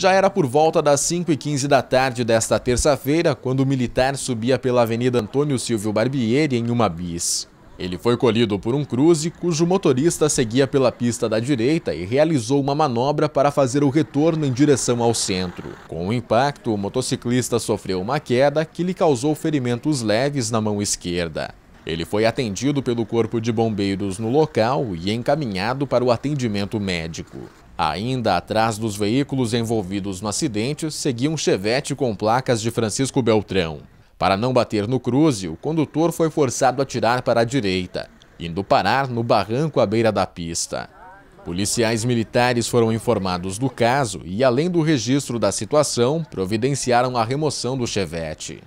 Já era por volta das 5h15 da tarde desta terça-feira, quando o militar subia pela Avenida Antônio Silvio Barbieri em uma bis. Ele foi colhido por um cruze cujo motorista seguia pela pista da direita e realizou uma manobra para fazer o retorno em direção ao centro. Com o impacto, o motociclista sofreu uma queda que lhe causou ferimentos leves na mão esquerda. Ele foi atendido pelo Corpo de Bombeiros no local e encaminhado para o atendimento médico. Ainda atrás dos veículos envolvidos no acidente, seguia um chevette com placas de Francisco Beltrão. Para não bater no cruze, o condutor foi forçado a tirar para a direita, indo parar no barranco à beira da pista. Policiais militares foram informados do caso e, além do registro da situação, providenciaram a remoção do chevette.